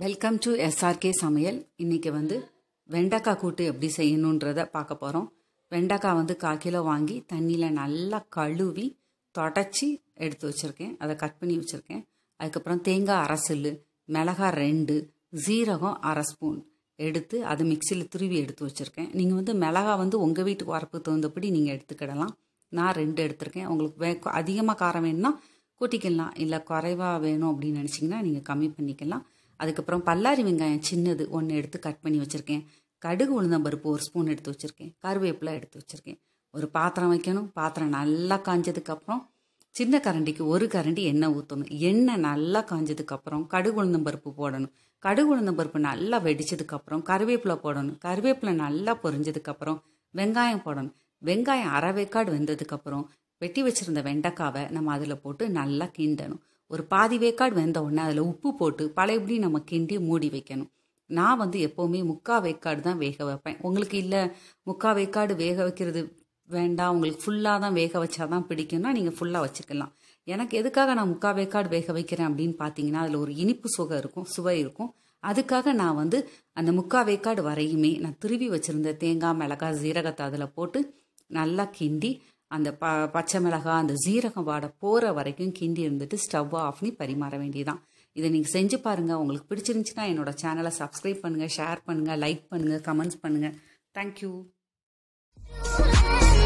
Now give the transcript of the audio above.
welcome to SRK சமையல் இன்றைக்கி வந்து வெண்டைக்காய் கூட்டு எப்படி செய்யணுன்றத பார்க்க போகிறோம் வெண்டைக்காய் வந்து கால் கிலோ வாங்கி தண்ணியில் நல்லா கழுவி தொடச்சி எடுத்து வச்சுருக்கேன் அதை கட் பண்ணி வச்சுருக்கேன் அதுக்கப்புறம் தேங்காய் அரை சில்லு மிளகாய் ரெண்டு ஜீரகம் அரை ஸ்பூன் எடுத்து அதை மிக்சியில் துருவி எடுத்து வச்சுருக்கேன் நீங்கள் வந்து மிளகாய் வந்து உங்கள் வீட்டுக்கு வரப்பு தகுந்தபடி நீங்கள் எடுத்துக்கிடலாம் நான் ரெண்டு எடுத்திருக்கேன் உங்களுக்கு வே அதிகமாக காரம் வேணும்னா கூட்டிக்கலாம் இல்லை குறைவாக வேணும் அப்படின்னு நினச்சிங்கன்னா நீங்கள் கம்மி பண்ணிக்கலாம் அதுக்கப்புறம் பல்லாரி வெங்காயம் சின்னது ஒன்று எடுத்து கட் பண்ணி வச்சுருக்கேன் கடுகு உளுந்தம்பருப்பு ஒரு ஸ்பூன் எடுத்து வச்சுருக்கேன் கருவேப்பிலை எடுத்து வச்சுருக்கேன் ஒரு பாத்திரம் வைக்கணும் பாத்திரம் நல்லா காஞ்சதுக்கப்புறம் சின்ன கரண்டிக்கு ஒரு கரண்டி எண்ணெய் ஊற்றணும் எண்ணெய் நல்லா காஞ்சதுக்கப்புறம் கடுகு உளுந்தம் பருப்பு போடணும் கடுகு உளுந்தம் பருப்பு நல்லா வெடிச்சதுக்கப்புறம் கருவேப்பிலை போடணும் கருவேப்பிலை நல்லா பொரிஞ்சதுக்கப்புறம் வெங்காயம் போடணும் வெங்காயம் அரை வேக்காடு வெந்ததுக்கப்புறம் வெட்டி வச்சுருந்த வெண்டைக்காவை நம்ம அதில் போட்டு நல்லா கிண்டணும் ஒரு பாதி வேக்காடு வெந்த உடனே அதில் உப்பு போட்டு பழையபடி நம்ம கிண்டி மூடி வைக்கணும் நான் வந்து எப்போவுமே முக்கால் வேக்காடு தான் வேக வைப்பேன் உங்களுக்கு இல்லை முக்கால் வேக்காடு வேக வைக்கிறது வேண்டாம் உங்களுக்கு ஃபுல்லாக தான் வேக வச்சா தான் பிடிக்கும்னா நீங்கள் ஃபுல்லாக வச்சுக்கலாம் எனக்கு எதுக்காக நான் முக்கால் வேக்காடு வேக வைக்கிறேன் அப்படின்னு பார்த்தீங்கன்னா அதில் ஒரு இனிப்பு சுகம் இருக்கும் சுவை இருக்கும் அதுக்காக நான் வந்து அந்த முக்கால் வேக்காடு வரையுமே நான் திருவி வச்சுருந்த தேங்காய் மிளகாய் சீரகத்தை அதில் போட்டு நல்லா கிண்டி அந்த ப பச்சை மிளகா அந்த ஜீரகம் வாட போகிற வரைக்கும் கிண்டி இருந்துட்டு ஸ்டவ் ஆஃப் பரிமாற வேண்டியதான் இதை நீங்கள் செஞ்சு பாருங்கள் உங்களுக்கு பிடிச்சிருந்துச்சுன்னா என்னோட சேனலை சப்ஸ்கிரைப் பண்ணுங்கள் ஷேர் பண்ணுங்கள் லைக் பண்ணுங்கள் கமெண்ட்ஸ் பண்ணுங்கள் தேங்க்யூ